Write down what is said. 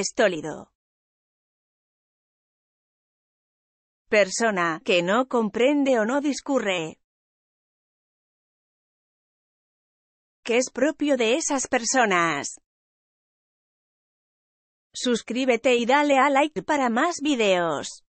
Estólido. Persona que no comprende o no discurre. Que es propio de esas personas. Suscríbete y dale a like para más videos.